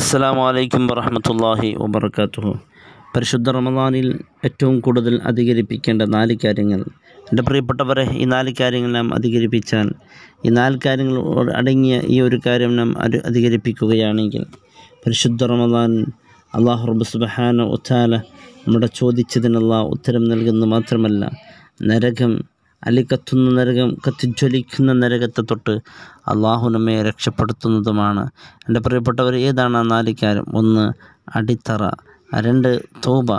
അസ്സാം വലൈക്കും വറഹമത്തല്ലാഹി വബർക്കാത്തുഹു പരിശുദ്ധ റമദാനിൽ ഏറ്റവും കൂടുതൽ അധികരിപ്പിക്കേണ്ട നാല് കാര്യങ്ങൾ എൻ്റെ പ്രിയപ്പെട്ടവരെ ഈ നാല് കാര്യങ്ങൾ നാം അധികരിപ്പിച്ചാൽ ഈ നാല് കാര്യങ്ങൾ അടങ്ങിയ ഈ ഒരു കാര്യം നാം അധികരിപ്പിക്കുകയാണെങ്കിൽ പരിശുദ്ധ റമദാൻ അള്ളാഹു റബ്ബ് സുബഹാന ഉത്താല നമ്മുടെ ചോദിച്ചതിനുള്ള ഉത്തരം നൽകുന്നു മാത്രമല്ല നരകം അലി കത്തുന്ന നരകം കത്തിജ്വലിക്കുന്ന നരകത്തെ തൊട്ട് അള്ളാഹു നമ്മെ രക്ഷപ്പെടുത്തുന്നതുമാണ് എൻ്റെ പ്രിയപ്പെട്ടവർ ഏതാണ് ആ ഒന്ന് അടിത്തറ രണ്ട് തോബ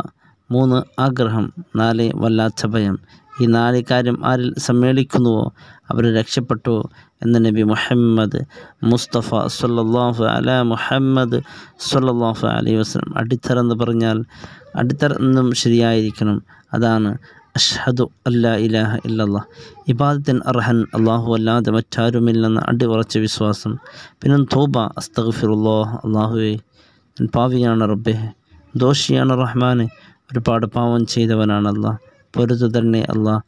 മൂന്ന് ആഗ്രഹം നാല് വല്ലാത്ത ഭയം ഈ നാല് കാര്യം ആരിൽ സമ്മേളിക്കുന്നുവോ അവർ രക്ഷപ്പെട്ടു എന്ന് നബി മുഹമ്മദ് മുസ്തഫ സല്ലാഹു അല മുഹമ്മദ് സല്ലാഹു അലൈ വസ്ലം അടിത്തറ എന്ന് പറഞ്ഞാൽ അടിത്തറ എന്നും ശരിയായിരിക്കണം അതാണ് അഷ്ഹദു അല്ലാ ഇലാഹ ഇല്ലല്ലാ ഇബാദത്തിൻ അർഹൻ അള്ളാഹു അല്ലാതെ മറ്റാരുമില്ലെന്ന ഉറച്ച വിശ്വാസം പിന്നെ തോബ അസ്തഗ്ഫിറുല്ലോ അള്ളാഹുവെ പാവിയാണ് റബ്ബേ ദോഷിയാണ് റഹ്മാനെ ഒരുപാട് പാവം ചെയ്തവനാണ് അള്ളാഹ് പൊരുത്തു തന്നെ അള്ളാഹ്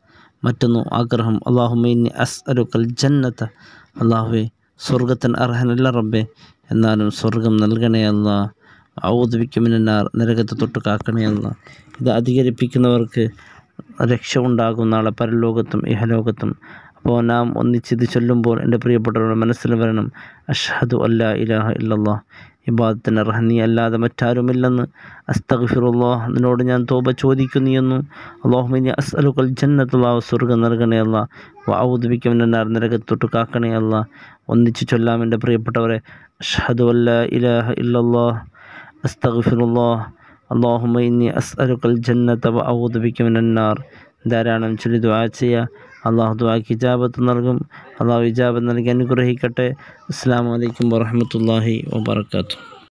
മറ്റൊന്നു ആഗ്രഹം അള്ളാഹുമീനി അസ് അരുക്കൽ ജന്നത്ത് അള്ളാഹുവെ സ്വർഗത്തിന് അർഹനല്ല റബ്ബേ എന്നാലും സ്വർഗം നൽകണേ അള്ളാഹ് ഔദ്ബിക്കുമിനാർ നരകത്തെ തൊട്ട് കാക്കണേ അല്ല ഇത് അധികരിപ്പിക്കുന്നവർക്ക് രക്ഷ ഉണ്ടാകുന്ന ആളെ പരലോകത്തും ഇഹലോകത്തും അപ്പോൾ നാം ഒന്നിച്ചിത് ചൊല്ലുമ്പോൾ എൻ്റെ പ്രിയപ്പെട്ടവരുടെ മനസ്സിൽ വരണം അഷ്ഹദു അല്ല ഇലാഹ ഇല്ലല്ലാ ഇബാദത്തിന് അർഹനി അല്ലാതെ മറ്റാരുമില്ലെന്ന് അസ്തഗ്ഫിറുല്ലാ നിന്നോട് ഞാൻ തോപ ചോദിക്കുന്നിയെന്നു അള്ളാഹുമിനി അസ്അലുക്കൽ ജന്നത്തുള്ള സ്വർഗം നൽകണേ അല്ല വാവുദിപ്പിക്കുന്നവനാർ നരകത്തൊട്ട് കാക്കണേ അല്ല ഒന്നിച്ചു ചൊല്ലാം എൻ്റെ പ്രിയപ്പെട്ടവരെ അഷ്ഹദു അല്ല ഇലാഹ ഇല്ലല്ലാ അസ്തഗ്ഫിറുല്ലാ അള്ളാഹുമ ഇന്നി അസ് അലുക്കൽ ജന്നത്ത ഔദിക്കുമെന്നാർ ധാരാളം ചൊല്ലി ദുആ ചെയ്യുക അള്ളാഹു ദുആക്ക് ഇജാബത്ത് നൽകും അള്ളാഹു ഇജാബത്ത് നൽകി അനുഗ്രഹിക്കട്ടെ അസ്സാം വലൈക്കും വറഹമത്തല്ലാഹി വാബർക്കാത്തു